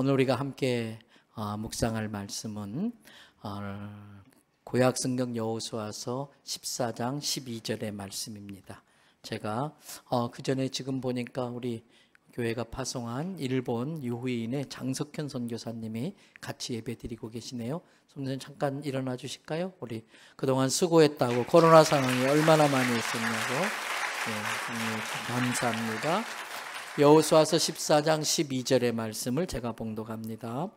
오늘 우리가 함께 어, 묵상할 말씀은 어, 구약성경 여호수아서 14장 12절의 말씀입니다. 제가 어, 그 전에 지금 보니까 우리 교회가 파송한 일본 유후인의 장석현 선교사님이 같이 예배드리고 계시네요. 선생님 잠깐 일어나 주실까요? 우리 그동안 수고했다고 코로나 상황이 얼마나 많이 있었냐고 네, 감사합니다. 여호수아서 14장 12절의 말씀을 제가 봉독합니다.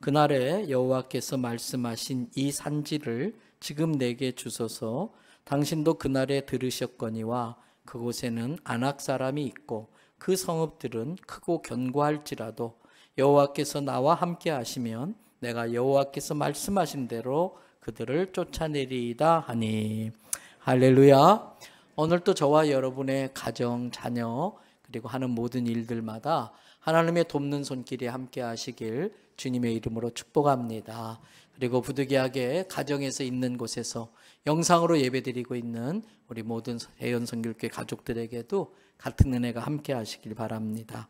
그날에 여호와께서 말씀하신 이 산지를 지금 내게 주소서 당신도 그날에 들으셨거니와 그곳에는 안악 사람이 있고 그 성읍들은 크고 견고할지라도 여호와께서 나와 함께 하시면 내가 여호와께서 말씀하신 대로 그들을 쫓아내리이다 하니 할렐루야 오늘도 저와 여러분의 가정 자녀 그리고 하는 모든 일들마다 하나님의 돕는 손길이 함께 하시길 주님의 이름으로 축복합니다. 그리고 부득이하게 가정에서 있는 곳에서 영상으로 예배드리고 있는 우리 모든 해연성교회 가족들에게도 같은 은혜가 함께 하시길 바랍니다.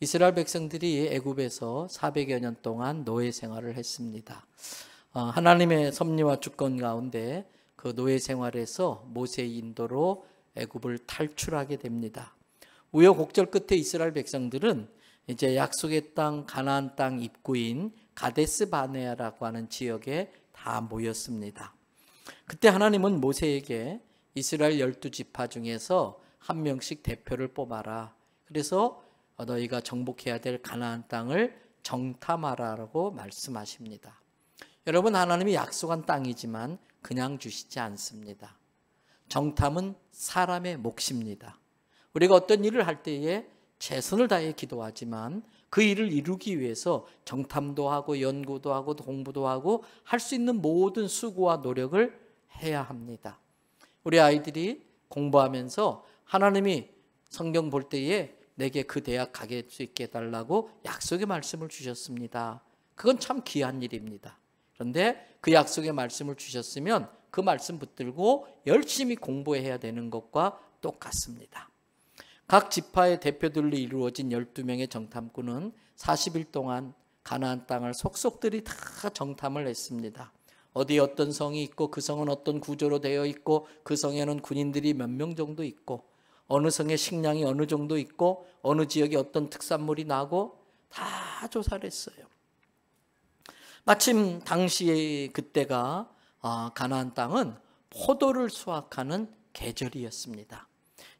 이스라엘 백성들이 애굽에서 400여 년 동안 노예 생활을 했습니다. 어, 하나님의 섭리와 주권 가운데 그 노예 생활에서 모세의 인도로 애굽을 탈출하게 됩니다. 우여곡절 끝에 이스라엘 백성들은 이제 약속의 땅 가나안 땅 입구인 가데스 바네아라고 하는 지역에 다 모였습니다. 그때 하나님은 모세에게 이스라엘 열두 지파 중에서 한 명씩 대표를 뽑아라. 그래서 너희가 정복해야 될 가나안 땅을 정탐하라라고 말씀하십니다. 여러분 하나님이 약속한 땅이지만 그냥 주시지 않습니다. 정탐은 사람의 몫입니다. 우리가 어떤 일을 할 때에 최선을 다해 기도하지만 그 일을 이루기 위해서 정탐도 하고 연구도 하고 공부도 하고 할 수 있는 모든 수고와 노력을 해야 합니다. 우리 아이들이 공부하면서 하나님이 성경 볼 때에 내게 그 대학 가게 수 있게 해달라고 약속의 말씀을 주셨습니다. 그건 참 귀한 일입니다. 그런데 그 약속의 말씀을 주셨으면 그 말씀 붙들고 열심히 공부해야 되는 것과 똑같습니다. 각 지파의 대표들로 이루어진 12명의 정탐꾼은 40일 동안 가나안 땅을 속속들이 다 정탐을 했습니다. 어디 어떤 성이 있고 그 성은 어떤 구조로 되어 있고 그 성에는 군인들이 몇 명 정도 있고 어느 성의 식량이 어느 정도 있고 어느 지역에 어떤 특산물이 나고 다 조사를 했어요. 마침 당시 그때가 아, 가나안 땅은 포도를 수확하는 계절이었습니다.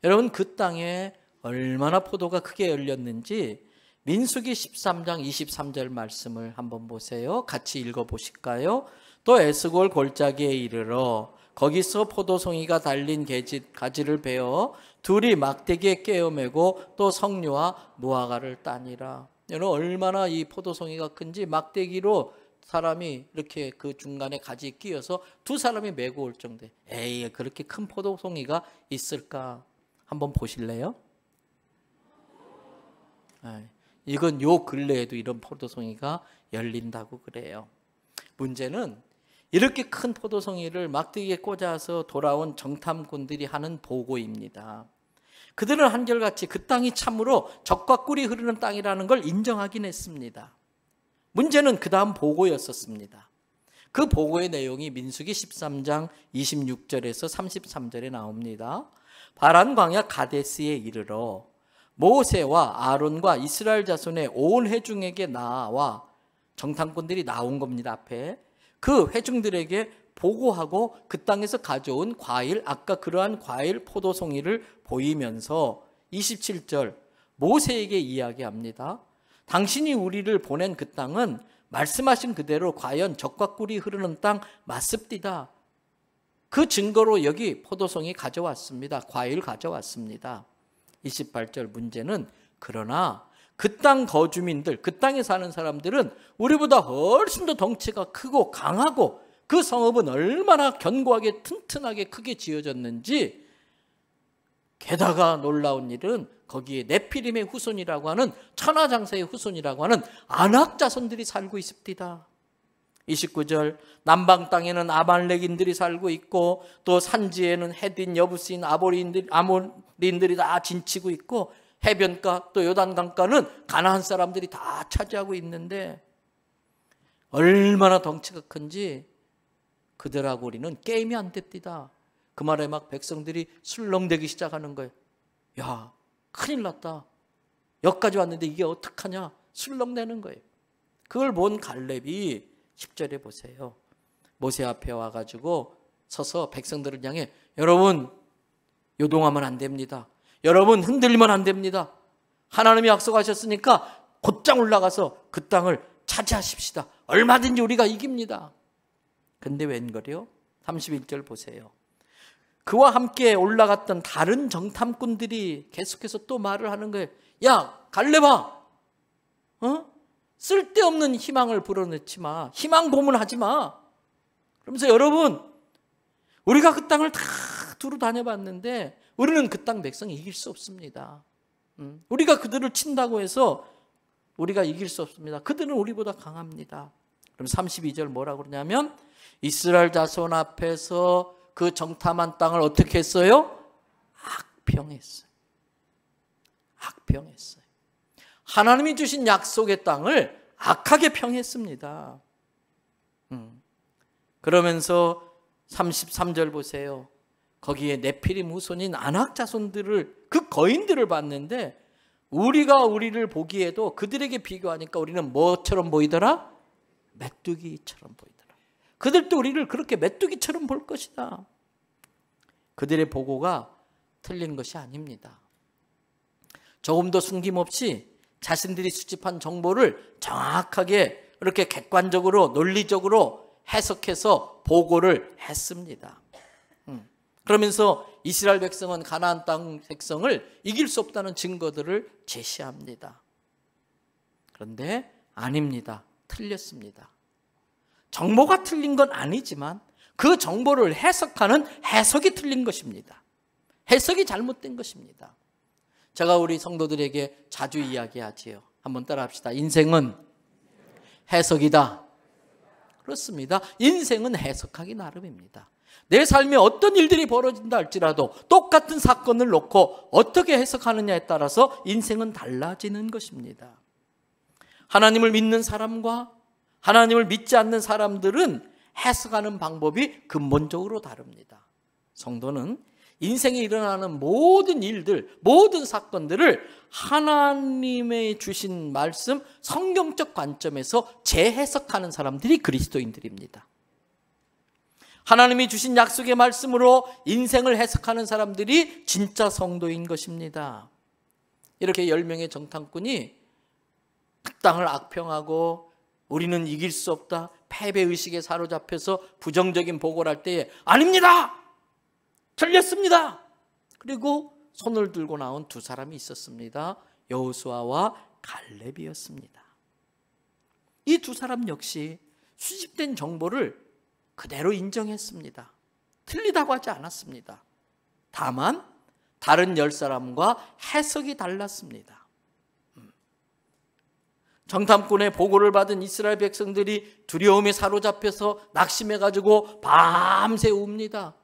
여러분 그 땅에 얼마나 포도가 크게 열렸는지 민수기 13장 23절 말씀을 한번 보세요. 같이 읽어보실까요? 또 에스골 골짜기에 이르러 거기서 포도송이가 달린 개지, 가지를 베어 둘이 막대기에 깨어매고 또 석류와 무화과를 따니라. 여러분 얼마나 이 포도송이가 큰지 막대기로 사람이 이렇게 그 중간에 가지 끼어서 두 사람이 메고 올 정도에 에이 그렇게 큰 포도송이가 있을까? 한번 보실래요? 예. 이건 요 근래에도 이런 포도송이가 열린다고 그래요. 문제는 이렇게 큰 포도송이를 막대기에 꽂아서 돌아온 정탐꾼들이 하는 보고입니다. 그들은 한결같이 그 땅이 참으로 적과 꿀이 흐르는 땅이라는 걸 인정하긴 했습니다. 문제는 그 다음 보고였었습니다. 그 보고의 내용이 민수기 13장 26절에서 33절에 나옵니다. 바란 광야 가데스에 이르러 모세와 아론과 이스라엘 자손의 온 회중에게 나와 정탐꾼들이 나온 겁니다 앞에 그 회중들에게 보고하고 그 땅에서 가져온 과일 아까 그러한 과일 포도송이를 보이면서 27절 모세에게 이야기합니다 당신이 우리를 보낸 그 땅은 말씀하신 그대로 과연 적과 꿀이 흐르는 땅 맞습디다 그 증거로 여기 포도송이 가져왔습니다. 과일 가져왔습니다. 28절 문제는 그러나 그 땅 거주민들, 그 땅에 사는 사람들은 우리보다 훨씬 더 덩치가 크고 강하고 그 성읍은 얼마나 견고하게 튼튼하게 크게 지어졌는지 게다가 놀라운 일은 거기에 네피림의 후손이라고 하는 천하장사의 후손이라고 하는 안악 자손들이 살고 있습니다. 29절 남방 땅에는 아말렉인들이 살고 있고 또 산지에는 헤딘 여부스인 아보리인들 아모리인들이 다 진치고 있고 해변가 또 요단강가는 가나한 사람들이 다 차지하고 있는데 얼마나 덩치가 큰지 그들하고 우리는 게임이 안됩디다그 말에 막 백성들이 술렁대기 시작하는 거예요. 야, 큰일 났다. 여기까지 왔는데 이게 어떡하냐? 술렁대는 거예요. 그걸 본 갈렙이 10절에 보세요. 모세 앞에 와가지고 서서 백성들을 향해 여러분 요동하면 안 됩니다. 여러분 흔들리면 안 됩니다. 하나님이 약속하셨으니까 곧장 올라가서 그 땅을 차지하십시다. 얼마든지 우리가 이깁니다. 근데 웬걸요? 31절 보세요. 그와 함께 올라갔던 다른 정탐꾼들이 계속해서 또 말을 하는 거예요. 야, 갈래봐! 어? 쓸데없는 희망을 불어넣지 마. 희망 고문하지 마. 그러면서 여러분, 우리가 그 땅을 다 두루 다녀봤는데 우리는 그 땅 백성이 이길 수 없습니다. 음, 우리가 그들을 친다고 해서 우리가 이길 수 없습니다. 그들은 우리보다 강합니다. 그럼 32절 뭐라 그러냐면 이스라엘 자손 앞에서 그 정탐한 땅을 어떻게 했어요? 악평했어요. 악평했어요. 하나님이 주신 약속의 땅을 악하게 평했습니다. 음. 그러면서 33절 보세요. 거기에 네피림 후손인 안악 자손들을 그 거인들을 봤는데 우리가 우리를 보기에도 그들에게 비교하니까 우리는 뭐처럼 보이더라? 메뚜기처럼 보이더라. 그들도 우리를 그렇게 메뚜기처럼 볼 것이다. 그들의 보고가 틀린 것이 아닙니다. 조금 더 숨김없이 자신들이 수집한 정보를 정확하게 이렇게 객관적으로 논리적으로 해석해서 보고를 했습니다. 음. 그러면서 이스라엘 백성은 가나안 땅 백성을 이길 수 없다는 증거들을 제시합니다. 그런데 아닙니다. 틀렸습니다. 정보가 틀린 건 아니지만 그 정보를 해석하는 해석이 틀린 것입니다. 해석이 잘못된 것입니다. 제가 우리 성도들에게 자주 이야기하지요. 한번 따라합시다. 인생은 해석이다. 그렇습니다. 인생은 해석하기 나름입니다. 내 삶에 어떤 일들이 벌어진다 할지라도 똑같은 사건을 놓고 어떻게 해석하느냐에 따라서 인생은 달라지는 것입니다. 하나님을 믿는 사람과 하나님을 믿지 않는 사람들은 해석하는 방법이 근본적으로 다릅니다. 성도는 인생에 일어나는 모든 일들, 모든 사건들을 하나님의 주신 말씀, 성경적 관점에서 재해석하는 사람들이 그리스도인들입니다. 하나님이 주신 약속의 말씀으로 인생을 해석하는 사람들이 진짜 성도인 것입니다. 이렇게 1명의 정탐꾼이 그 땅을 악평하고 우리는 이길 수 없다. 패배의식에 사로잡혀서 부정적인 보고를 할 때에 아닙니다! 틀렸습니다. 그리고 손을 들고 나온 두 사람이 있었습니다. 여호수아와 갈렙이었습니다. 이 두 사람 역시 수집된 정보를 그대로 인정했습니다. 틀리다고 하지 않았습니다. 다만 다른 열 사람과 해석이 달랐습니다. 음. 정탐꾼의 보고를 받은 이스라엘 백성들이 두려움에 사로잡혀서 낙심해가지고 밤새 웁니다.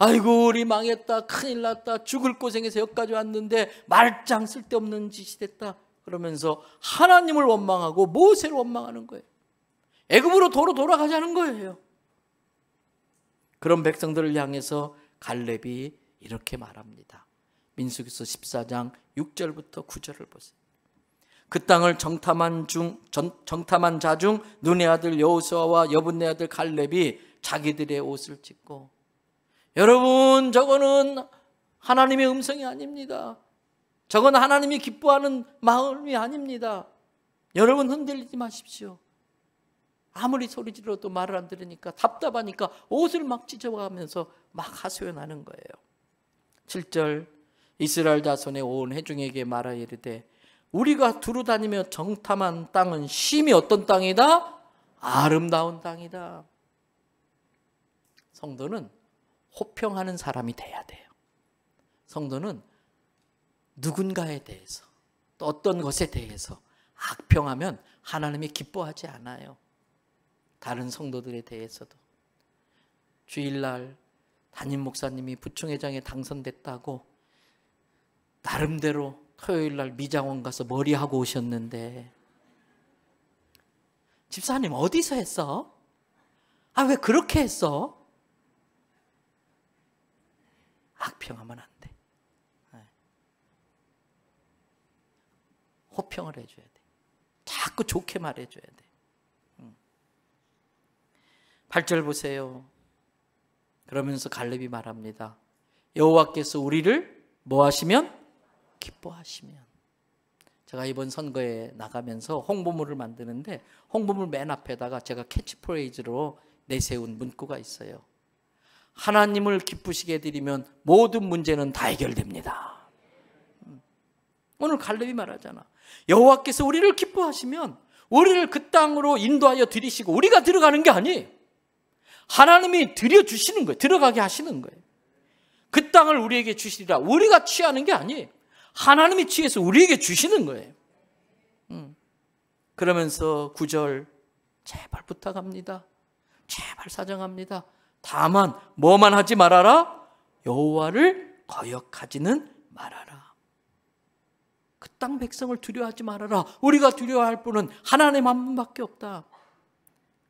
아이고 우리 망했다 큰일 났다 죽을 고생해서 여기까지 왔는데 말짱 쓸데없는 짓이 됐다 그러면서 하나님을 원망하고 모세를 원망하는 거예요 애굽으로 도로 돌아가자는 거예요 그런 백성들을 향해서 갈렙이 이렇게 말합니다 민수기서 14장 6절부터 9절을 보세요 그 땅을 정탐한 중 전, 정탐한 자 중 눈의 아들 여호수아와 여분의 아들 갈렙이 자기들의 옷을 찢고 여러분, 저거는 하나님의 음성이 아닙니다. 저건 하나님이 기뻐하는 마음이 아닙니다. 여러분 흔들리지 마십시오. 아무리 소리 질러도 말을 안 들으니까 답답하니까 옷을 막 찢어가면서 막 하소연하는 거예요. 7절 이스라엘 자손의 온 회중에게 말하 이르되 우리가 두루 다니며 정탐한 땅은 심히 어떤 땅이다? 아름다운 땅이다. 성도는 호평하는 사람이 돼야 돼요. 성도는 누군가에 대해서 또 어떤 것에 대해서 악평하면 하나님이 기뻐하지 않아요. 다른 성도들에 대해서도 주일날 담임 목사님이 부총회장에 당선됐다고 나름대로 토요일날 미장원 가서 머리하고 오셨는데 집사님 어디서 했어? 아 왜 그렇게 했어? 악평하면 안 돼. 네. 호평을 해줘야 돼. 자꾸 좋게 말해줘야 돼. 8절 음. 보세요. 그러면서 갈렙이 말합니다. 여호와께서 우리를 뭐 하시면? 기뻐하시면. 제가 이번 선거에 나가면서 홍보물을 만드는데 홍보물 맨 앞에다가 제가 캐치프레이즈로 내세운 문구가 있어요. 하나님을 기쁘시게 드리면 모든 문제는 다 해결됩니다. 음. 오늘 갈렙이 말하잖아. 여호와께서 우리를 기뻐하시면 우리를 그 땅으로 인도하여 들이시고 우리가 들어가는 게 아니에요. 하나님이 들여주시는 거예요. 들어가게 하시는 거예요. 그 땅을 우리에게 주시리라. 우리가 취하는 게 아니에요. 하나님이 취해서 우리에게 주시는 거예요. 음. 그러면서 구절 제발 부탁합니다. 제발 사정합니다. 다만 뭐만 하지 말아라 여호와를 거역하지는 말아라. 그 땅 백성을 두려워하지 말아라. 우리가 두려워할 분은 하나님 한 분밖에 없다.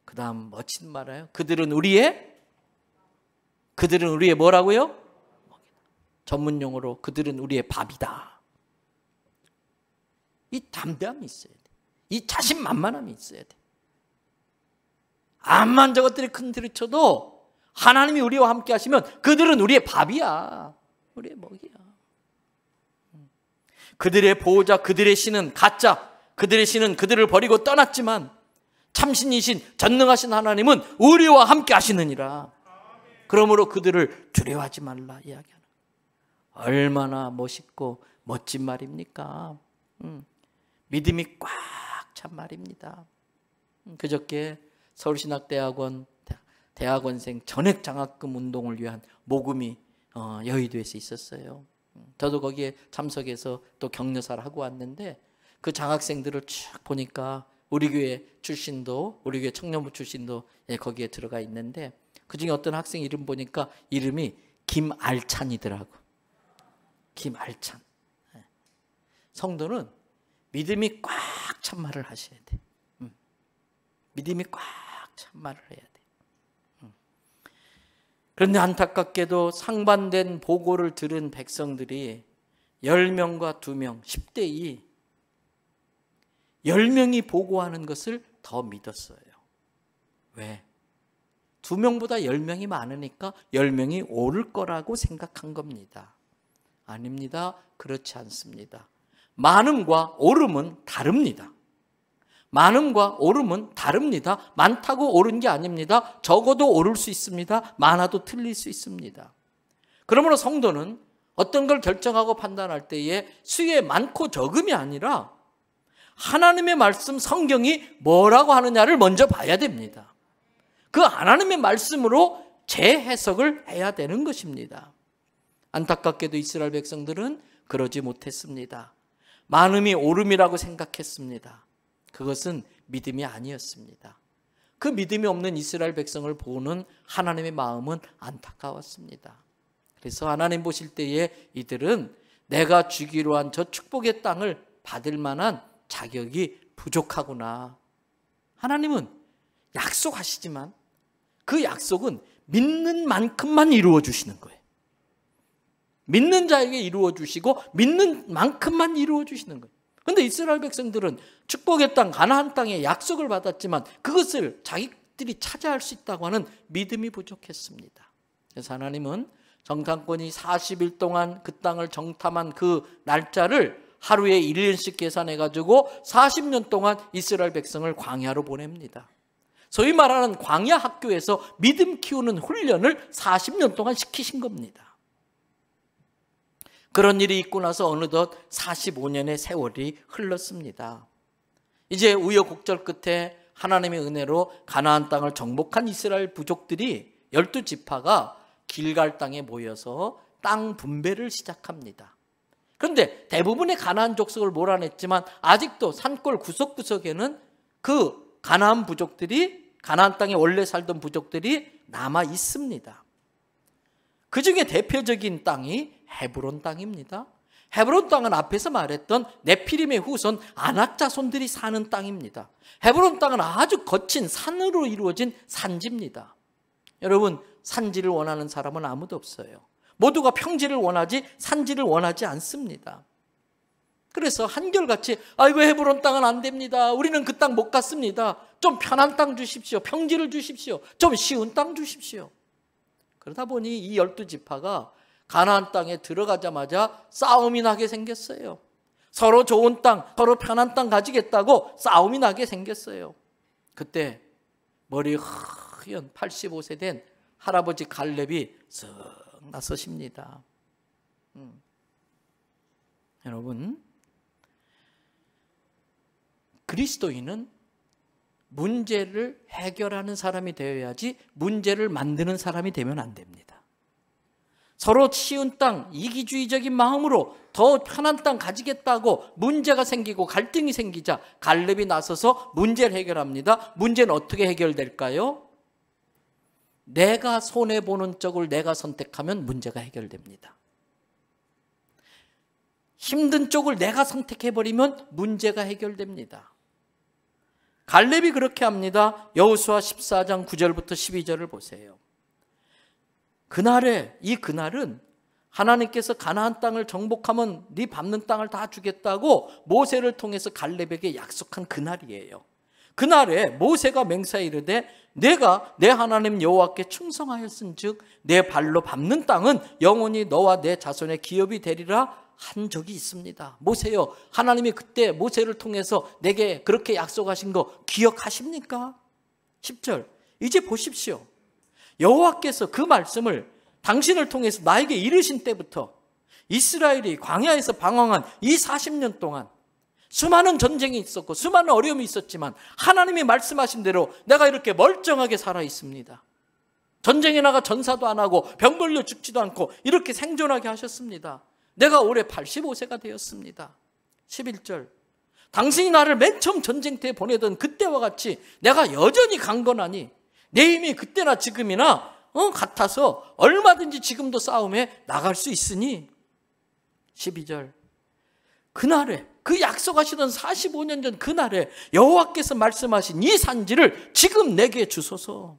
그다음 멋진 말아요. 그들은 우리의 그들은 우리의 뭐라고요? 전문 용어로 그들은 우리의 밥이다. 이 담대함이 있어야 돼. 이 자신만만함이 있어야 돼. 암만 저것들이 큰 들이쳐도 하나님이 우리와 함께 하시면 그들은 우리의 밥이야. 우리의 먹이야. 그들의 보호자, 그들의 신은 가짜, 그들의 신은 그들을 버리고 떠났지만 참신이신 전능하신 하나님은 우리와 함께 하시느니라. 그러므로 그들을 두려워하지 말라 이야기하는 얼마나 멋있고 멋진 말입니까? 음. 믿음이 꽉 찬 말입니다. 음, 그저께 서울신학대학원 대학원생 전액 장학금 운동을 위한 모금이 어, 여의도에서 있었어요. 음, 저도 거기에 참석해서 또 격려사를 하고 왔는데 그 장학생들을 쭉 보니까 우리 교회 출신도 우리 교회 청년부 출신도 예, 거기에 들어가 있는데 그중에 어떤 학생 이름 보니까 이름이 김알찬이더라고. 김알찬. 예. 성도는 믿음이 꽉 찬말을 하셔야 돼. 음. 믿음이 꽉 찬말을 해야 돼. 그런데 안타깝게도 상반된 보고를 들은 백성들이 10명과 2명, 10대 2. 10명이 보고하는 것을 더 믿었어요. 왜? 2명보다 10명이 많으니까 10명이 오를 거라고 생각한 겁니다. 아닙니다. 그렇지 않습니다. 많음과 오름은 다릅니다. 많음과 오름은 다릅니다. 많다고 오른 게 아닙니다. 적어도 오를 수 있습니다. 많아도 틀릴 수 있습니다. 그러므로 성도는 어떤 걸 결정하고 판단할 때에 수의 많고 적음이 아니라 하나님의 말씀 성경이 뭐라고 하느냐를 먼저 봐야 됩니다. 그 하나님의 말씀으로 재해석을 해야 되는 것입니다. 안타깝게도 이스라엘 백성들은 그러지 못했습니다. 많음이 오름이라고 생각했습니다. 그것은 믿음이 아니었습니다. 그 믿음이 없는 이스라엘 백성을 보는 하나님의 마음은 안타까웠습니다. 그래서 하나님 보실 때에 이들은 내가 주기로 한 저 축복의 땅을 받을 만한 자격이 부족하구나. 하나님은 약속하시지만 그 약속은 믿는 만큼만 이루어 주시는 거예요. 믿는 자에게 이루어 주시고 믿는 만큼만 이루어 주시는 거예요. 근데 이스라엘 백성들은 축복의 땅 가나안 땅에 약속을 받았지만 그것을 자기들이 차지할 수 있다고 하는 믿음이 부족했습니다. 그래서 하나님은 정탐권이 40일 동안 그 땅을 정탐한 그 날짜를 하루에 1년씩 계산해 가지고 40년 동안 이스라엘 백성을 광야로 보냅니다. 소위 말하는 광야 학교에서 믿음 키우는 훈련을 40년 동안 시키신 겁니다. 그런 일이 있고 나서 어느덧 45년의 세월이 흘렀습니다. 이제 우여곡절 끝에 하나님의 은혜로 가나안 땅을 정복한 이스라엘 부족들이 열두 지파가 길갈 땅에 모여서 땅 분배를 시작합니다. 그런데 대부분의 가나안 족속을 몰아냈지만 아직도 산골 구석구석에는 그 가나안 부족들이 가나안 땅에 원래 살던 부족들이 남아 있습니다. 그 중에 대표적인 땅이 헤브론 땅입니다. 헤브론 땅은 앞에서 말했던 네피림의 후손 안악 자손들이 사는 땅입니다. 헤브론 땅은 아주 거친 산으로 이루어진 산지입니다. 여러분 산지를 원하는 사람은 아무도 없어요. 모두가 평지를 원하지 산지를 원하지 않습니다. 그래서 한결같이 아이고 헤브론 땅은 안 됩니다. 우리는 그 땅 못 갔습니다. 좀 편한 땅 주십시오. 평지를 주십시오. 좀 쉬운 땅 주십시오. 그러다 보니 이 열두 지파가 가나안 땅에 들어가자마자 싸움이 나게 생겼어요. 서로 좋은 땅, 서로 편한 땅 가지겠다고 싸움이 나게 생겼어요. 그때 머리 흐연 85세 된 할아버지 갈렙이 쓱 나서십니다. 음. 여러분, 그리스도인은 문제를 해결하는 사람이 되어야지 문제를 만드는 사람이 되면 안 됩니다. 서로 치운 땅, 이기주의적인 마음으로 더 편한 땅 가지겠다고 문제가 생기고 갈등이 생기자 갈렙이 나서서 문제를 해결합니다. 문제는 어떻게 해결될까요? 내가 손해보는 쪽을 내가 선택하면 문제가 해결됩니다. 힘든 쪽을 내가 선택해버리면 문제가 해결됩니다. 갈렙이 그렇게 합니다. 여호수와 14장 9절부터 12절을 보세요. 그날에 이 그날은 하나님께서 가나안 땅을 정복하면 네 밟는 땅을 다 주겠다고 모세를 통해서 갈렙에게 약속한 그날이에요. 그날에 모세가 맹세 이르되 내가 내 하나님 여호와께 충성하였은즉 내 발로 밟는 땅은 영원히 너와 내 자손의 기업이 되리라 한 적이 있습니다. 모세여 하나님이 그때 모세를 통해서 내게 그렇게 약속하신 거 기억하십니까? 10절 이제 보십시오. 여호와께서 그 말씀을 당신을 통해서 나에게 이르신 때부터 이스라엘이 광야에서 방황한 이 40년 동안 수많은 전쟁이 있었고 수많은 어려움이 있었지만 하나님이 말씀하신 대로 내가 이렇게 멀쩡하게 살아 있습니다. 전쟁에 나가 전사도 안 하고 병벌려 죽지도 않고 이렇게 생존하게 하셨습니다. 내가 올해 85세가 되었습니다. 11절. 당신이 나를 맨 처음 전쟁터에 보내던 그때와 같이 내가 여전히 강건하니 내 힘이 그때나 지금이나 어, 같아서 얼마든지 지금도 싸움에 나갈 수 있으니 12절 그날에 그 약속하시던 45년 전 그날에 여호와께서 말씀하신 이 산지를 지금 내게 주소서.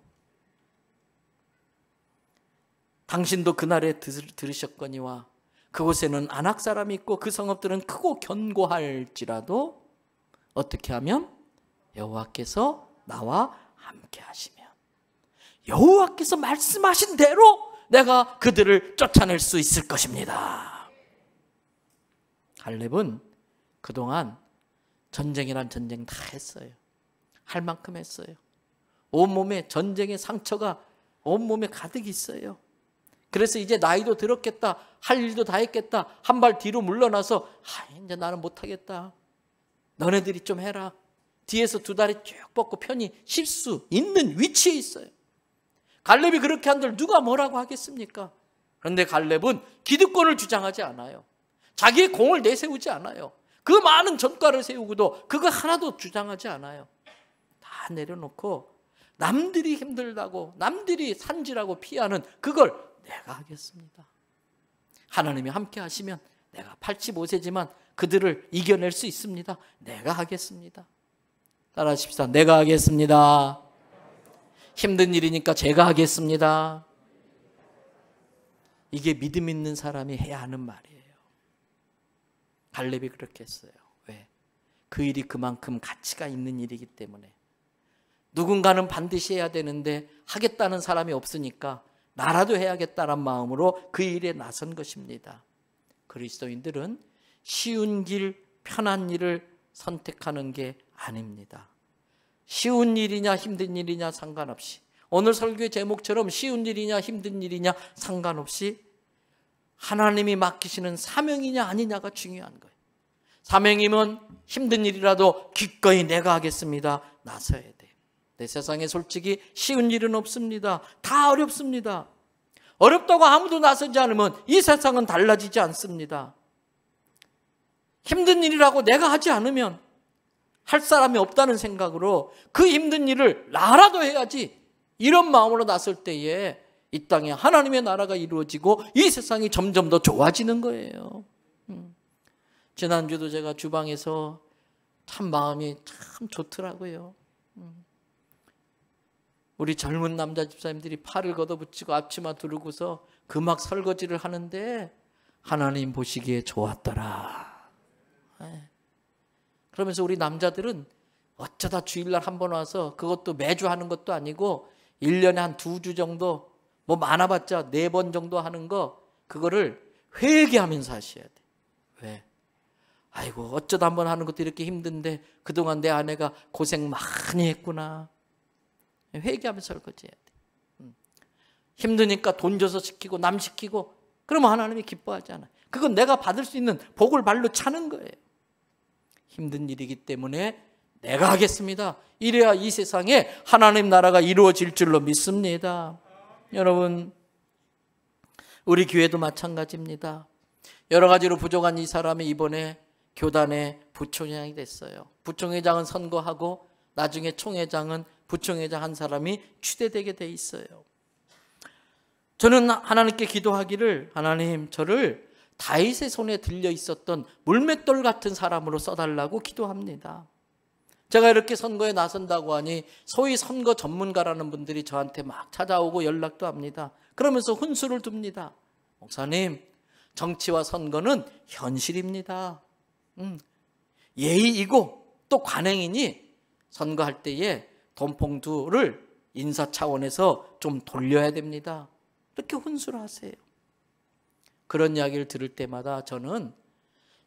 당신도 그날에 들으셨거니와 그곳에는 안악 사람이 있고 그 성읍들은 크고 견고할지라도 어떻게 하면 여호와께서 나와 함께 하시며 여호와께서 말씀하신 대로 내가 그들을 쫓아낼 수 있을 것입니다. 갈렙은 그동안 전쟁이란 전쟁 다 했어요. 할 만큼 했어요. 온몸에 전쟁의 상처가 온몸에 가득 있어요. 그래서 이제 나이도 들었겠다. 할 일도 다 했겠다. 한 발 뒤로 물러나서 아, 이제 나는 못하겠다. 너네들이 좀 해라. 뒤에서 두 다리 쭉 뻗고 편히 실수 있는 위치에 있어요. 갈렙이 그렇게 한들 누가 뭐라고 하겠습니까? 그런데 갈렙은 기득권을 주장하지 않아요. 자기의 공을 내세우지 않아요. 그 많은 전과를 세우고도 그거 하나도 주장하지 않아요. 다 내려놓고 남들이 힘들다고 남들이 산지라고 피하는 그걸 내가 하겠습니다. 하나님이 함께 하시면 내가 85세지만 그들을 이겨낼 수 있습니다. 내가 하겠습니다. 따라하십시다. 내가 하겠습니다. 힘든 일이니까 제가 하겠습니다. 이게 믿음 있는 사람이 해야 하는 말이에요. 갈렙이 그렇게 했어요. 왜? 그 일이 그만큼 가치가 있는 일이기 때문에. 누군가는 반드시 해야 되는데 하겠다는 사람이 없으니까 나라도 해야겠다는 마음으로 그 일에 나선 것입니다. 그리스도인들은 쉬운 길, 편한 일을 선택하는 게 아닙니다. 쉬운 일이냐 힘든 일이냐 상관없이 오늘 설교의 제목처럼 쉬운 일이냐 힘든 일이냐 상관없이 하나님이 맡기시는 사명이냐 아니냐가 중요한 거예요. 사명이면 힘든 일이라도 기꺼이 내가 하겠습니다. 나서야 돼요. 내 세상에 솔직히 쉬운 일은 없습니다. 다 어렵습니다. 어렵다고 아무도 나서지 않으면 이 세상은 달라지지 않습니다. 힘든 일이라고 내가 하지 않으면 할 사람이 없다는 생각으로 그 힘든 일을 나라도 해야지 이런 마음으로 났을 때에 이 땅에 하나님의 나라가 이루어지고 이 세상이 점점 더 좋아지는 거예요. 음. 지난주도 제가 주방에서 참 마음이 참 좋더라고요. 음. 우리 젊은 남자 집사님들이 팔을 걷어붙이고 앞치마 두르고서 그막 설거지를 하는데 하나님 보시기에 좋았더라. 네. 그러면서 우리 남자들은 어쩌다 주일날 한 번 와서 그것도 매주 하는 것도 아니고 1년에 한 두 주 정도 뭐 많아봤자 네 번 정도 하는 거 그거를 회개하면서 하셔야 돼. 왜? 아이고 어쩌다 한 번 하는 것도 이렇게 힘든데 그동안 내 아내가 고생 많이 했구나. 회개하면서 할거지 음. 힘드니까 돈 줘서 시키고 남 시키고 그러면 하나님이 기뻐하지 않아. 그건 내가 받을 수 있는 복을 발로 차는 거예요. 힘든 일이기 때문에 내가 하겠습니다. 이래야 이 세상에 하나님 나라가 이루어질 줄로 믿습니다. 여러분, 우리 교회도 마찬가지입니다. 여러 가지로 부족한 이 사람이 이번에 교단의 부총장이 됐어요. 부총회장은 선거하고 나중에 총회장은 부총회장 한 사람이 추대되게 돼 있어요. 저는 하나님께 기도하기를 하나님 저를 다윗의 손에 들려 있었던 물맷돌 같은 사람으로 써달라고 기도합니다. 제가 이렇게 선거에 나선다고 하니 소위 선거 전문가라는 분들이 저한테 막 찾아오고 연락도 합니다. 그러면서 훈수를 둡니다. 목사님, 정치와 선거는 현실입니다. 음, 예의이고 또 관행이니 선거할 때에 돈봉투를 인사 차원에서 좀 돌려야 됩니다. 이렇게 훈수를 하세요. 그런 이야기를 들을 때마다 저는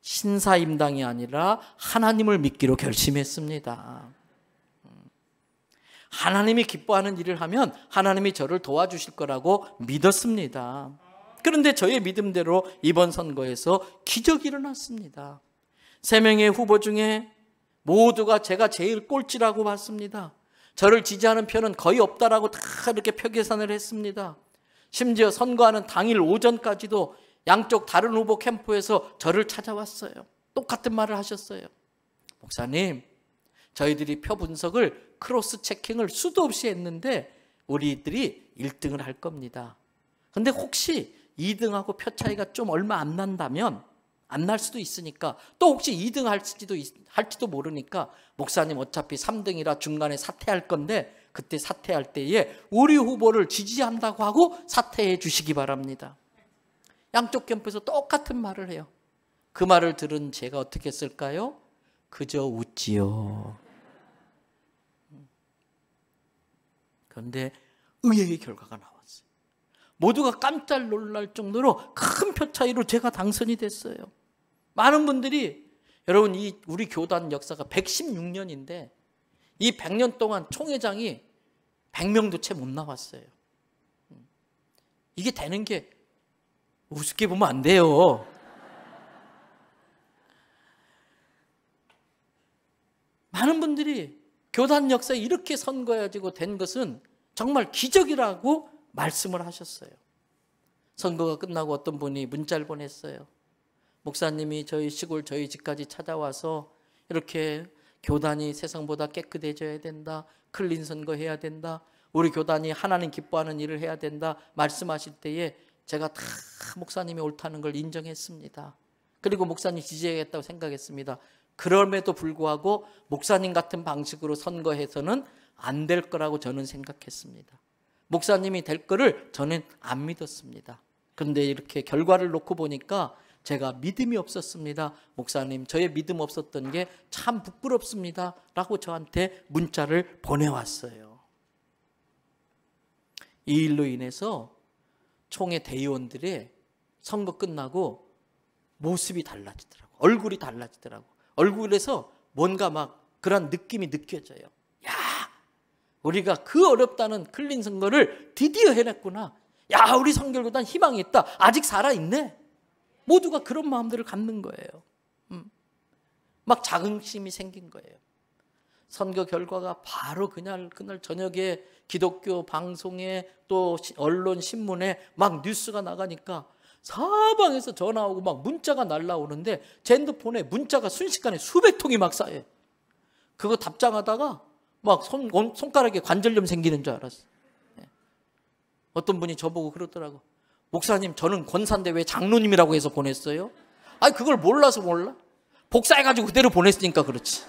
신사임당이 아니라 하나님을 믿기로 결심했습니다. 하나님이 기뻐하는 일을 하면 하나님이 저를 도와주실 거라고 믿었습니다. 그런데 저의 믿음대로 이번 선거에서 기적이 일어났습니다. 세 명의 후보 중에 모두가 제가 제일 꼴찌라고 봤습니다. 저를 지지하는 표는 거의 없다라고 다 이렇게 표계산을 했습니다. 심지어 선거하는 당일 오전까지도 양쪽 다른 후보 캠프에서 저를 찾아왔어요. 똑같은 말을 하셨어요. 목사님, 저희들이 표 분석을 크로스 체킹을 수도 없이 했는데 우리들이 1등을 할 겁니다. 근데 혹시 2등하고 표 차이가 좀 얼마 안 난다면 안 날 수도 있으니까 또 혹시 2등 할지도 할지도 모르니까 목사님 어차피 3등이라 중간에 사퇴할 건데 그때 사퇴할 때에 우리 후보를 지지한다고 하고 사퇴해 주시기 바랍니다. 양쪽 캠프에서 똑같은 말을 해요. 그 말을 들은 제가 어떻게 했을까요? 그저 웃지요. 그런데 의외의 결과가 나왔어요. 모두가 깜짝 놀랄 정도로 큰 표 차이로 제가 당선이 됐어요. 많은 분들이 여러분 이 우리 교단 역사가 116년인데 이 100년 동안 총회장이 100명도 채 못 나왔어요. 음. 이게 되는 게 우습게 보면 안 돼요. 많은 분들이 교단 역사에 이렇게 선거해지고된 것은 정말 기적이라고 말씀을 하셨어요. 선거가 끝나고 어떤 분이 문자를 보냈어요. 목사님이 저희 시골 저희 집까지 찾아와서 이렇게 교단이 세상보다 깨끗해져야 된다. 클린 선거 해야 된다. 우리 교단이 하나님 기뻐하는 일을 해야 된다. 말씀하실 때에 제가 다 목사님이 옳다는 걸 인정했습니다. 그리고 목사님 지지해야겠다고 생각했습니다. 그럼에도 불구하고 목사님 같은 방식으로 선거해서는 안 될 거라고 저는 생각했습니다. 목사님이 될 거를 저는 안 믿었습니다. 그런데 이렇게 결과를 놓고 보니까 제가 믿음이 없었습니다. 목사님, 저의 믿음 없었던 게 참 부끄럽습니다. 라고 저한테 문자를 보내왔어요. 이 일로 인해서 총회 대의원들의 선거 끝나고 모습이 달라지더라고. 얼굴이 달라지더라고. 얼굴에서 뭔가 막 그런 느낌이 느껴져요. 야, 우리가 그 어렵다는 클린 선거를 드디어 해냈구나. 야, 우리 선결구단 희망이 있다. 아직 살아있네. 모두가 그런 마음들을 갖는 거예요. 음. 막 자긍심이 생긴 거예요. 선거 결과가 바로 그날 그날 저녁에 기독교 방송에 또 언론 신문에 막 뉴스가 나가니까 사방에서 전화 오고 막 문자가 날라오는데 젠드폰에 문자가 순식간에 수백 통이 막 쌓여. 그거 답장하다가 막 손, 손가락에 관절염 생기는 줄 알았어. 예. 어떤 분이 저보고 그러더라고. 목사님, 저는 권사인데 왜 장로님이라고 해서 보냈어요? 아니, 그걸 몰라서 몰라? 복사해가지고 그대로 보냈으니까 그렇지.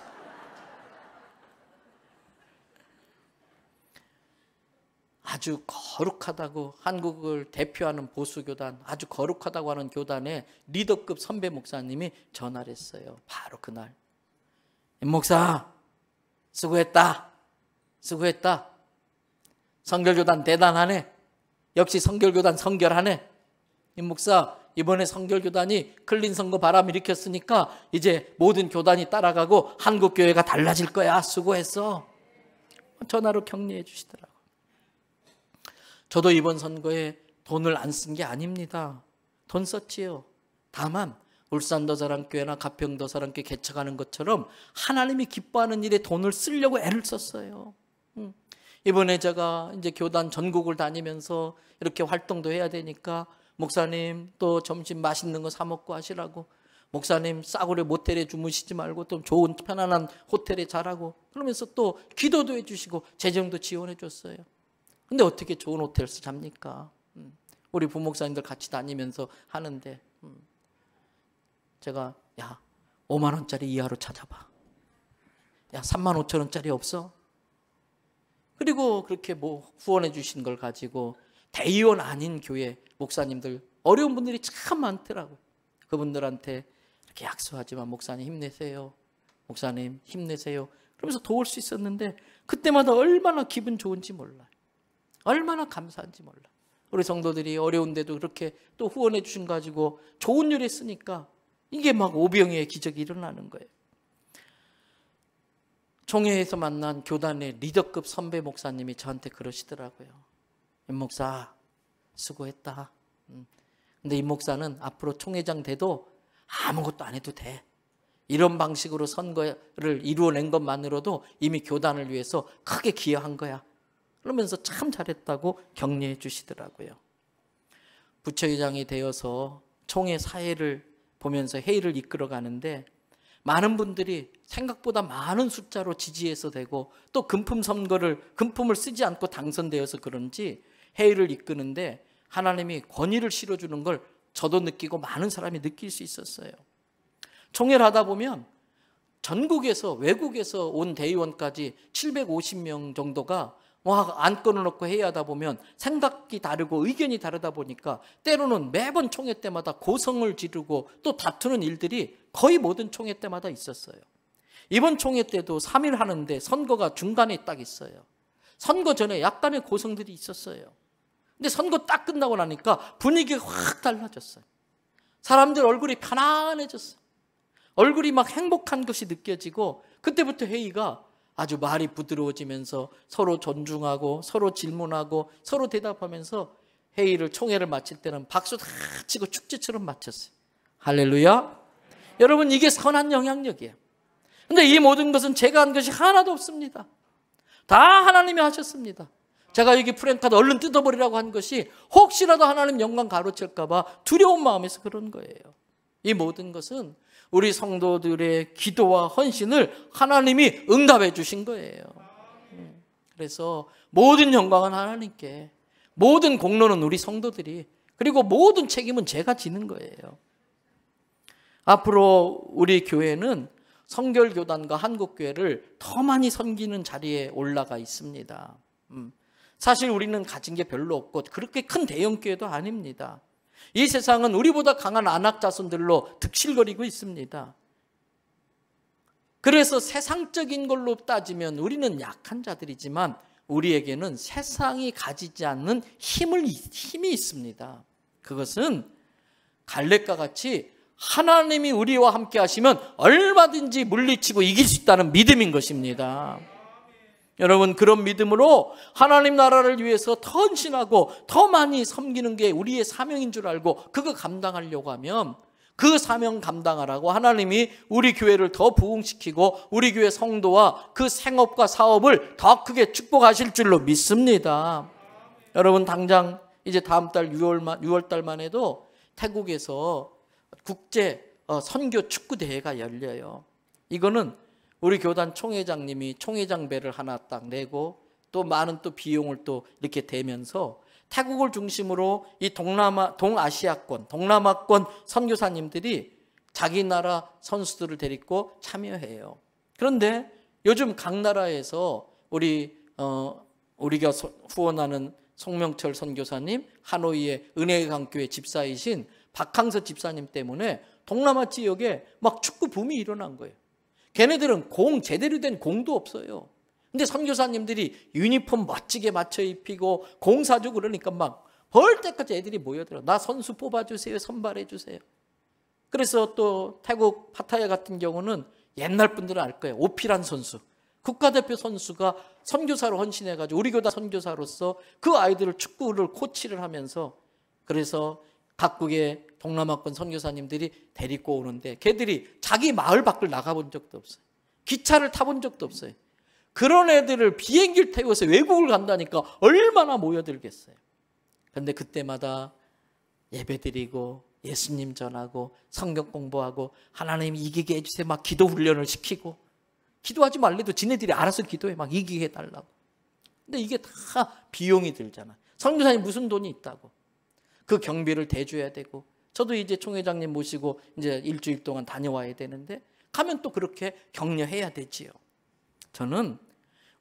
아주 거룩하다고 한국을 대표하는 보수교단, 아주 거룩하다고 하는 교단의 리더급 선배 목사님이 전화를 했어요. 바로 그날. 목사, 수고했다. 수고했다. 성결교단 대단하네. 역시 성결교단 성결하네. 임 목사, 이번에 성결교단이 클린 선거 바람 일으켰으니까 이제 모든 교단이 따라가고 한국교회가 달라질 거야. 수고했어. 전화로 격려해 주시더라고. 저도 이번 선거에 돈을 안 쓴 게 아닙니다. 돈 썼지요. 다만 울산도 사랑교회나 가평도 사랑교회 개척하는 것처럼 하나님이 기뻐하는 일에 돈을 쓰려고 애를 썼어요. 음. 이번에 제가 이제 교단 전국을 다니면서 이렇게 활동도 해야 되니까 목사님 또 점심 맛있는 거 사 먹고 하시라고 목사님 싸구려 모텔에 주무시지 말고 또 좋은 편안한 호텔에 자라고 그러면서 또 기도도 해주시고 재정도 지원해 줬어요. 근데 어떻게 좋은 호텔에서 잡니까? 음. 우리 부목사님들 같이 다니면서 하는데 음. 제가 야 5만 원짜리 이하로 찾아봐. 야 3만 5천 원짜리 없어? 그리고 그렇게 뭐 후원해 주신 걸 가지고 대의원 아닌 교회 목사님들 어려운 분들이 참 많더라고. 그분들한테 이렇게 약속하지만 목사님 힘내세요. 목사님 힘내세요. 그러면서 도울 수 있었는데 그때마다 얼마나 기분 좋은지 몰라요. 얼마나 감사한지 몰라. 우리 성도들이 어려운데도 그렇게 또 후원해 주신 가지고 좋은 일 했으니까 이게 막 오병의 기적이 일어나는 거예요. 총회에서 만난 교단의 리더급 선배 목사님이 저한테 그러시더라고요. 임 목사 수고했다. 음. 근데 임 목사는 앞으로 총회장 돼도 아무것도 안 해도 돼. 이런 방식으로 선거를 이루어낸 것만으로도 이미 교단을 위해서 크게 기여한 거야. 그러면서 참 잘했다고 격려해 주시더라고요. 부처의장이 되어서 총회 사회를 보면서 회의를 이끌어 가는데 많은 분들이 생각보다 많은 숫자로 지지해서 되고 또 금품 선거를 금품을 쓰지 않고 당선되어서 그런지 회의를 이끄는데 하나님이 권위를 실어주는 걸 저도 느끼고 많은 사람이 느낄 수 있었어요. 총회를 하다 보면 전국에서 외국에서 온 대의원까지 750명 정도가 막안 끊어놓고 해야 하다 보면 생각이 다르고 의견이 다르다 보니까 때로는 매번 총회 때마다 고성을 지르고 또 다투는 일들이 거의 모든 총회 때마다 있었어요. 이번 총회 때도 3일 하는데 선거가 중간에 딱 있어요. 선거 전에 약간의 고성들이 있었어요. 근데 선거 딱 끝나고 나니까 분위기가 확 달라졌어요. 사람들 얼굴이 편안해졌어요. 얼굴이 막 행복한 것이 느껴지고 그때부터 회의가 아주 말이 부드러워지면서 서로 존중하고 서로 질문하고 서로 대답하면서 회의를 총회를 마칠 때는 박수 다 치고 축제처럼 마쳤어요. 할렐루야. 여러분 이게 선한 영향력이에요. 근데 이 모든 것은 제가 한 것이 하나도 없습니다. 다 하나님이 하셨습니다. 제가 여기 프랭카드 얼른 뜯어버리라고 한 것이 혹시라도 하나님 영광 가로챌까봐 두려운 마음에서 그런 거예요. 이 모든 것은 우리 성도들의 기도와 헌신을 하나님이 응답해 주신 거예요. 음, 그래서 모든 영광은 하나님께, 모든 공로는 우리 성도들이, 그리고 모든 책임은 제가 지는 거예요. 앞으로 우리 교회는 성결교단과 한국교회를 더 많이 섬기는 자리에 올라가 있습니다. 음, 사실 우리는 가진 게 별로 없고 그렇게 큰 대형교회도 아닙니다. 이 세상은 우리보다 강한 안악 자손들로 득실거리고 있습니다. 그래서 세상적인 걸로 따지면 우리는 약한 자들이지만 우리에게는 세상이 가지지 않는 힘을 힘이 있습니다. 그것은 갈렙과 같이 하나님이 우리와 함께 하시면 얼마든지 물리치고 이길 수 있다는 믿음인 것입니다. 여러분 그런 믿음으로 하나님 나라를 위해서 더 헌신하고 더 많이 섬기는 게 우리의 사명인 줄 알고 그거 감당하려고 하면 그 사명 감당하라고 하나님이 우리 교회를 더 부흥시키고 우리 교회 성도와 그 생업과 사업을 더 크게 축복하실 줄로 믿습니다. 여러분 당장 이제 다음 달 6월만 6월 달만 해도 태국에서 국제 어, 선교 축구 대회가 열려요. 이거는 우리 교단 총회장님이 총회장 배를 하나 딱 내고 또 많은 또 비용을 또 이렇게 대면서 태국을 중심으로 이 동남아 동아시아권 동남아권 선교사님들이 자기 나라 선수들을 데리고 참여해요. 그런데 요즘 각 나라에서 우리 어 우리가 후원하는 송명철 선교사님, 하노이의 은혜의 강교회 집사이신 박항서 집사님 때문에 동남아 지역에 막 축구 붐이 일어난 거예요. 걔네들은 공 제대로 된 공도 없어요. 근데 선교사님들이 유니폼 멋지게 맞춰 입히고 공 사주고 그러니까 막 벌 때까지 애들이 모여들어. 나 선수 뽑아주세요. 선발해주세요. 그래서 또 태국 파타야 같은 경우는 옛날 분들은 알 거예요. 오피란 선수. 국가대표 선수가 선교사로 헌신해가지고 우리 교단 선교사로서 그 아이들을 축구를 코치를 하면서 그래서 각국의 동남아권 선교사님들이 데리고 오는데 걔들이 자기 마을 밖을 나가본 적도 없어요. 기차를 타본 적도 없어요. 그런 애들을 비행기를 태워서 외국을 간다니까 얼마나 모여들겠어요. 그런데 그때마다 예배드리고 예수님 전하고 성경 공부하고 하나님 이기게 해주세요. 막 기도 훈련을 시키고 기도하지 말래도 지네들이 알아서 기도해 막 이기게 해달라고. 근데 이게 다 비용이 들잖아. 성교사님 무슨 돈이 있다고. 그 경비를 대줘야 되고 저도 이제 총회장님 모시고 이제 일주일 동안 다녀와야 되는데 가면 또 그렇게 격려해야 되지요. 저는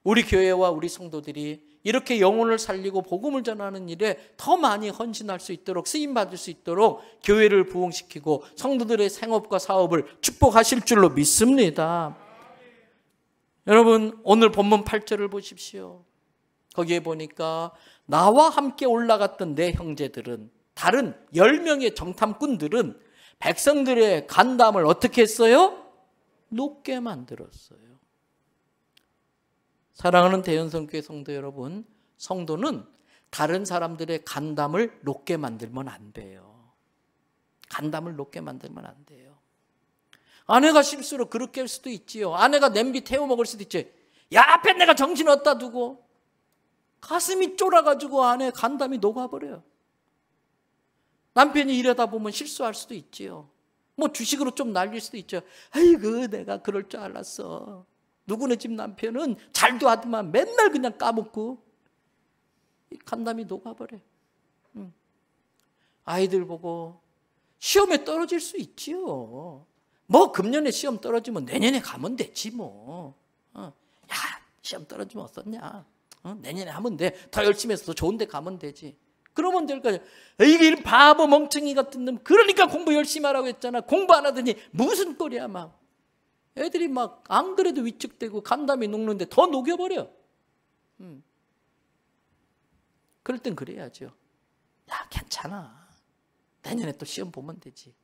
우리 교회와 우리 성도들이 이렇게 영혼을 살리고 복음을 전하는 일에 더 많이 헌신할 수 있도록 쓰임 받을 수 있도록 교회를 부흥시키고 성도들의 생업과 사업을 축복하실 줄로 믿습니다. 여러분 오늘 본문 8절을 보십시오. 거기에 보니까 나와 함께 올라갔던 내 형제들은 다른 10명의 정탐꾼들은 백성들의 간담을 어떻게 했어요? 높게 만들었어요. 사랑하는 대연성교회 성도 여러분, 성도는 다른 사람들의 간담을 높게 만들면 안 돼요. 간담을 높게 만들면 안 돼요. 아내가 실수로 그렇게 할 수도 있지요. 아내가 냄비 태워 먹을 수도 있지. 야, 앞에 내가 정신 어디다 두고 가슴이 쫄아가지고 안에 간담이 녹아버려요. 남편이 이러다 보면 실수할 수도 있지요. 뭐 주식으로 좀 날릴 수도 있죠. 아이고 내가 그럴 줄 알았어. 누구네 집 남편은 잘도 하더만 맨날 그냥 까먹고 간담이 녹아버려. 응. 아이들 보고 시험에 떨어질 수 있지요. 뭐 금년에 시험 떨어지면 내년에 가면 되지 뭐. 어. 야 시험 떨어지면 어떻냐. 어? 내년에 하면 돼. 더 열심히 해서 더 좋은 데 가면 되지. 그러면 될 거야. 이게 바보 멍청이 같은 놈. 그러니까 공부 열심히 하라고 했잖아. 공부 안 하더니 무슨 꼴이야 막. 애들이 막 안 그래도 위축되고 간담이 녹는데 더 녹여버려. 음. 그럴 땐 그래야죠. 야 괜찮아. 내년에 또 시험 보면 되지.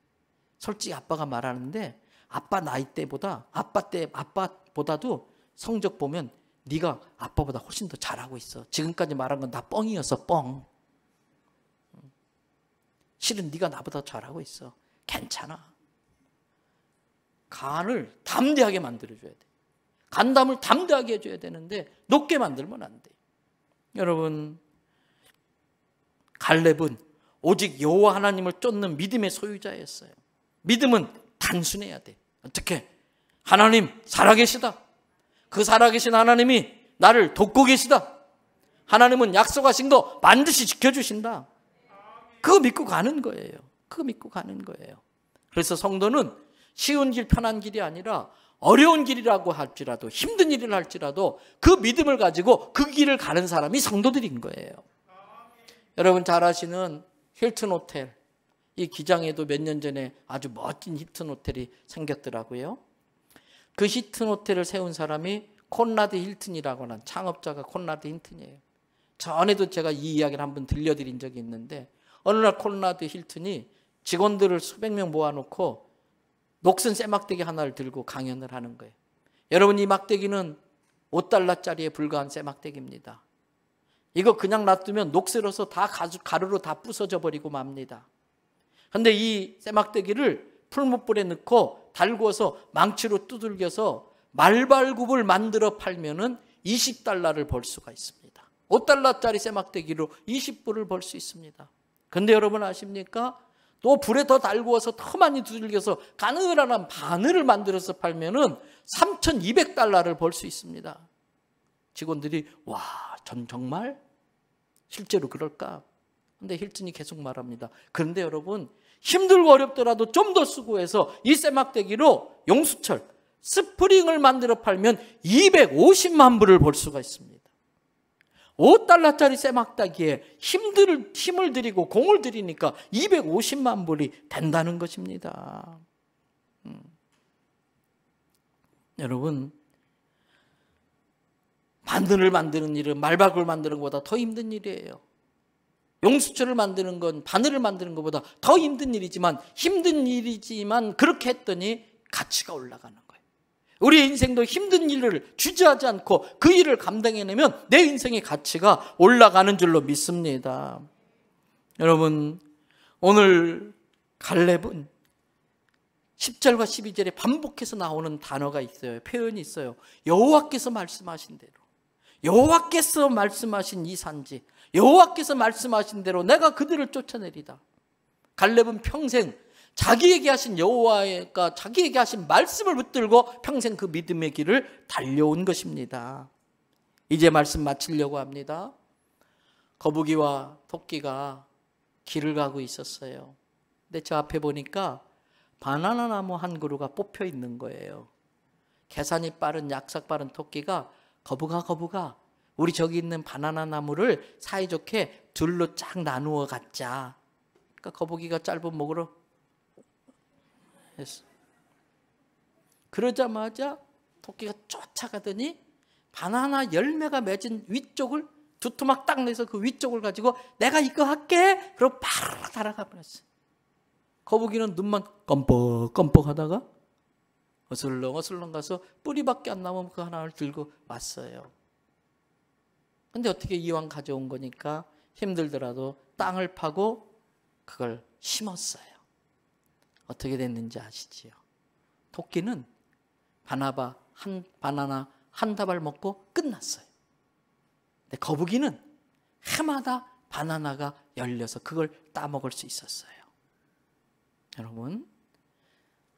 솔직히 아빠가 말하는데 아빠 나이 때보다 아빠 때 아빠보다도 성적 보면 네가 아빠보다 훨씬 더 잘하고 있어. 지금까지 말한 건 다 뻥이었어, 뻥. 실은 네가 나보다 잘하고 있어. 괜찮아. 간을 담대하게 만들어줘야 돼. 간담을 담대하게 해줘야 되는데 높게 만들면 안 돼. 여러분, 갈렙은 오직 여호와 하나님을 쫓는 믿음의 소유자였어요. 믿음은 단순해야 돼. 어떻게? 하나님 살아계시다. 그 살아계신 하나님이 나를 돕고 계시다. 하나님은 약속하신 거 반드시 지켜주신다. 그거 믿고 가는 거예요. 그거 믿고 가는 거예요. 그래서 성도는 쉬운 길, 편한 길이 아니라 어려운 길이라고 할지라도 힘든 일을 할지라도 그 믿음을 가지고 그 길을 가는 사람이 성도들인 거예요. 여러분 잘 아시는 힐튼 호텔 이 기장에도 몇 년 전에 아주 멋진 힐튼 호텔이 생겼더라고요. 그 히튼 호텔을 세운 사람이 콘라드 힐튼이라고 하는 창업자가 콘라드 힐튼이에요. 전에도 제가 이 이야기를 한번 들려드린 적이 있는데 어느 날 콘라드 힐튼이 직원들을 수백 명 모아놓고 녹슨 쇠막대기 하나를 들고 강연을 하는 거예요. 여러분 이 막대기는 5달러짜리에 불과한 쇠막대기입니다. 이거 그냥 놔두면 녹슬어서 다 가루로 다 부서져 버리고 맙니다. 근데 이 쇠막대기를 풀무불에 넣고 달궈서 망치로 두들겨서 말발굽을 만들어 팔면은 20달러를 벌 수가 있습니다. 5달러짜리 쇠막대기로 20불을 벌 수 있습니다. 근데 여러분 아십니까? 또 불에 더 달구어서 더 많이 두들겨서 가느라란 바늘을 만들어서 팔면은 3,200달러를 벌 수 있습니다. 직원들이 와, 전 정말 실제로 그럴까? 근데 힐튼이 계속 말합니다. 그런데 여러분 힘들고 어렵더라도 좀 더 수고해서 이 쇠막대기로 용수철 스프링을 만들어 팔면 250만 불을 벌 수가 있습니다. 5달러짜리 쇠막대기에 힘들, 힘을 들이고 공을 들이니까 250만 불이 된다는 것입니다. 음. 여러분 반늘을 만드는 일은 말박을 만드는 것보다 더 힘든 일이에요. 용수철을 만드는 건 바늘을 만드는 것보다 더 힘든 일이지만 힘든 일이지만 그렇게 했더니 가치가 올라가는 거예요. 우리 인생도 힘든 일을 주저하지 않고 그 일을 감당해내면 내 인생의 가치가 올라가는 줄로 믿습니다. 여러분 오늘 갈렙은 10절과 12절에 반복해서 나오는 단어가 있어요. 표현이 있어요. 여호와께서 말씀하신 대로 여호와께서 말씀하신 이 산지 여호와께서 말씀하신 대로 내가 그들을 쫓아내리다. 갈렙은 평생 자기에게 하신 여호와가 자기에게 하신 말씀을 붙들고 평생 그 믿음의 길을 달려온 것입니다. 이제 말씀 마치려고 합니다. 거북이와 토끼가 길을 가고 있었어요. 근데 저 앞에 보니까 바나나 나무 한 그루가 뽑혀 있는 거예요. 계산이 빠른 약삭 빠른 토끼가 거북아 거북아 우리 저기 있는 바나나 나무를 사이좋게 둘로 쫙 나누어 갖자. 그러니까 거북이가 짧은 목으로 했어. 그러자마자 토끼가 쫓아가더니 바나나 열매가 맺은 위쪽을 두툼하게딱 내서 그 위쪽을 가지고 내가 이거 할게. 그리고 바로 날아가 버렸어. 거북이는 눈만 껌뻑껌뻑 하다가 어슬렁 어슬렁 가서 뿌리밖에 안 남은 그 하나를 들고 왔어요. 근데 어떻게 이왕 가져온 거니까 힘들더라도 땅을 파고 그걸 심었어요. 어떻게 됐는지 아시지요? 토끼는 바나바 한 바나나 한 다발 먹고 끝났어요. 근데 거북이는 해마다 바나나가 열려서 그걸 따 먹을 수 있었어요. 여러분,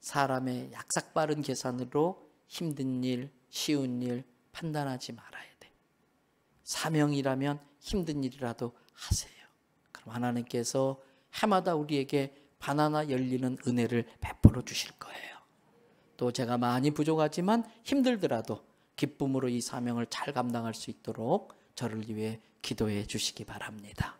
사람의 약삭 빠른 계산으로 힘든 일, 쉬운 일 판단하지 말아요. 사명이라면 힘든 일이라도 하세요. 그럼 하나님께서 해마다 우리에게 바나나 열리는 은혜를 베풀어 주실 거예요. 또 제가 많이 부족하지만 힘들더라도 기쁨으로 이 사명을 잘 감당할 수 있도록 저를 위해 기도해 주시기 바랍니다.